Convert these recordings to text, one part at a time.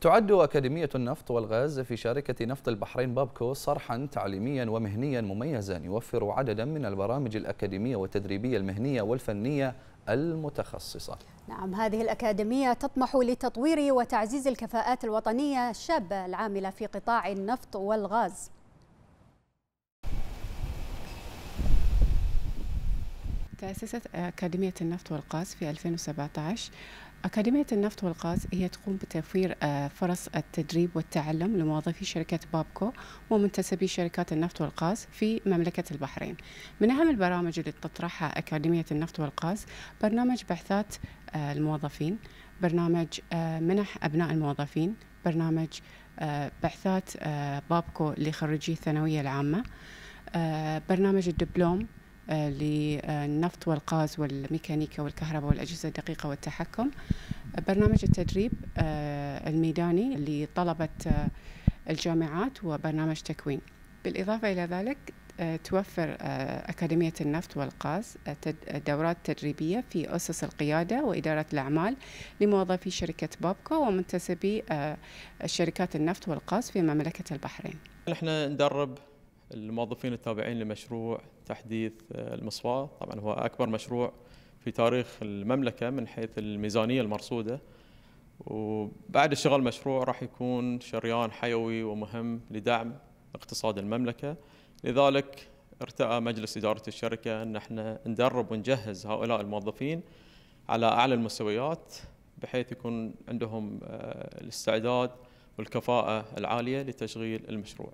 تعد أكاديمية النفط والغاز في شركة نفط البحرين بابكو صرحا تعليميا ومهنيا مميزا يوفر عددا من البرامج الأكاديمية والتدريبية المهنية والفنية المتخصصة نعم هذه الأكاديمية تطمح لتطوير وتعزيز الكفاءات الوطنية الشابة العاملة في قطاع النفط والغاز تأسست أكاديمية النفط والغاز في 2017 أكاديمية النفط والغاز هي تقوم بتوفير آه، فرص التدريب والتعلم لموظفي شركة بابكو ومنتسبي شركات النفط والغاز في مملكة البحرين من أهم البرامج اللي تطرحها أكاديمية النفط والغاز برنامج بعثات آه، الموظفين برنامج آه، منح أبناء الموظفين برنامج بعثات بابكو لخريجي الثانوية العامة برنامج الدبلوم للنفط والغاز والميكانيكا والكهرباء والأجهزة الدقيقة والتحكم برنامج التدريب آه، الميداني لطلبة آه، الجامعات وبرنامج تكوين بالإضافة إلى ذلك آه، توفر أكاديمية النفط والغاز دورات تدريبية في أسس القيادة وإدارة الأعمال لموظفي شركة بابكو ومنتسبي شركات النفط والغاز في مملكة البحرين. نحن ندرب الموظفين التابعين لمشروع تحديث آه، المصفاة طبعا هو أكبر مشروع في تاريخ المملكة من حيث الميزانية المرصودة وبعد الشغل المشروع راح يكون شريان حيوي ومهم لدعم اقتصاد المملكة لذلك ارتأى مجلس إدارة الشركة أن احنا ندرب ونجهز هؤلاء الموظفين على أعلى المستويات بحيث يكون عندهم آه، الاستعداد والكفاءة العالية لتشغيل المشروع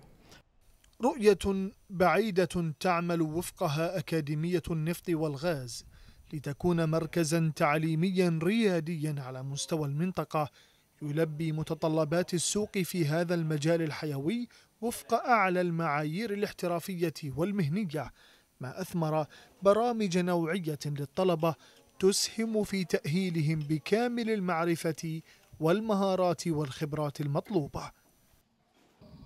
رؤية بعيدة تعمل وفقها أكاديمية النفط والغاز لتكون مركزا تعليميا رياديا على مستوى المنطقة يلبي متطلبات السوق في هذا المجال الحيوي وفق أعلى المعايير الاحترافية والمهنية ما أثمر برامج نوعية للطلبة تسهم في تأهيلهم بكامل المعرفة والمهارات والخبرات المطلوبة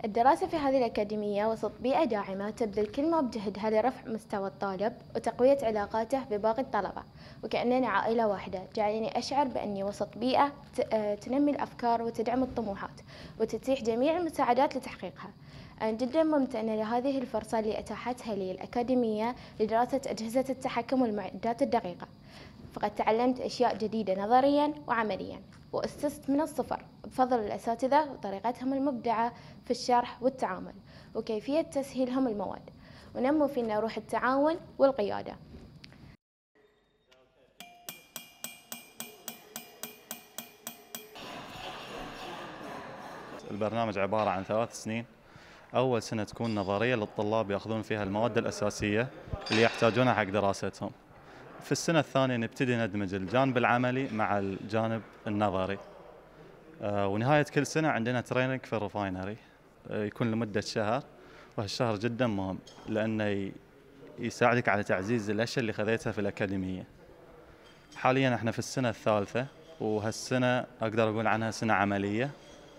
الدراسة في هذه الأكاديمية وسط بيئة داعمة تبذل كل ما بجهدها لرفع مستوى الطالب وتقوية علاقاته بباقي الطلبة وكأننا عائلة واحدة جعلني أشعر بأني وسط بيئة آه، تنمي الأفكار وتدعم الطموحات وتتيح جميع المساعدات لتحقيقها أنا جدا ممتنة لهذه الفرصة اللي أتاحتها لي الأكاديمية لدراسة أجهزة التحكم والمعدات الدقيقة فقد تعلمت أشياء جديدة نظريا وعمليا وأسست من الصفر بفضل الأساتذة وطريقتهم المبدعة في الشرح والتعامل وكيفية تسهيلهم المواد ونموا فينا روح التعاون والقيادة البرنامج عبارة عن ثلاث سنين أول سنة تكون نظرية للطلاب يأخذون فيها المواد الأساسية اللي يحتاجونها حق دراستهم في السنة الثانية نبتدي ندمج الجانب العملي مع الجانب النظري آه، ونهاية كل سنة عندنا تريننج في الرفاينري آه، يكون لمدة شهر وهالشهر جدا مهم لأنه يساعدك على تعزيز الأشياء اللي خذيتها في الأكاديمية حاليا احنا في السنة الثالثة وهالسنة أقدر أقول عنها سنة عملية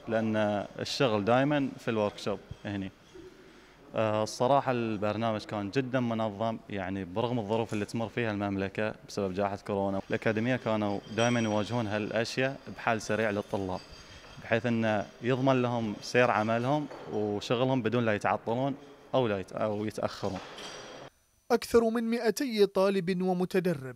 لأن الشغل دائما في الوركشوب هني آه، الصراحة البرنامج كان جدا منظم يعني برغم الظروف اللي تمر فيها المملكة بسبب جائحة كورونا الأكاديمية كانوا دائما يواجهون هالأشياء بحال سريع للطلاب بحيث أنه يضمن لهم سير عملهم وشغلهم بدون لا يتعطلون أو, لا يت... أو يتأخرون أكثر من 200 طالب ومتدرب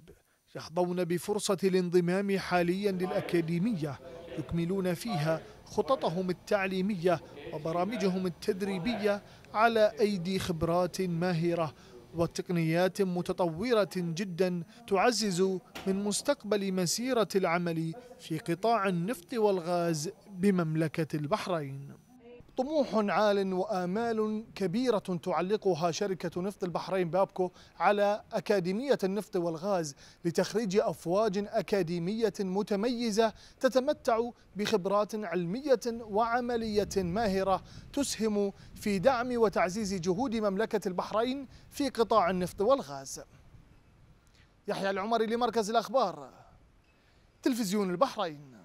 يحظون بفرصة الانضمام حاليا للأكاديمية يكملون فيها خططهم التعليمية وبرامجهم التدريبية على أيدي خبرات ماهرة وتقنيات متطورة جدا تعزز من مستقبل مسيرة العمل في قطاع النفط والغاز بمملكة البحرين طموح عال وآمال كبيرة تعلقها شركة نفط البحرين بابكو على أكاديمية النفط والغاز لتخريج أفواج أكاديمية متميزة تتمتع بخبرات علمية وعملية ماهرة تسهم في دعم وتعزيز جهود مملكة البحرين في قطاع النفط والغاز يحيى العمري لمركز الأخبار تلفزيون البحرين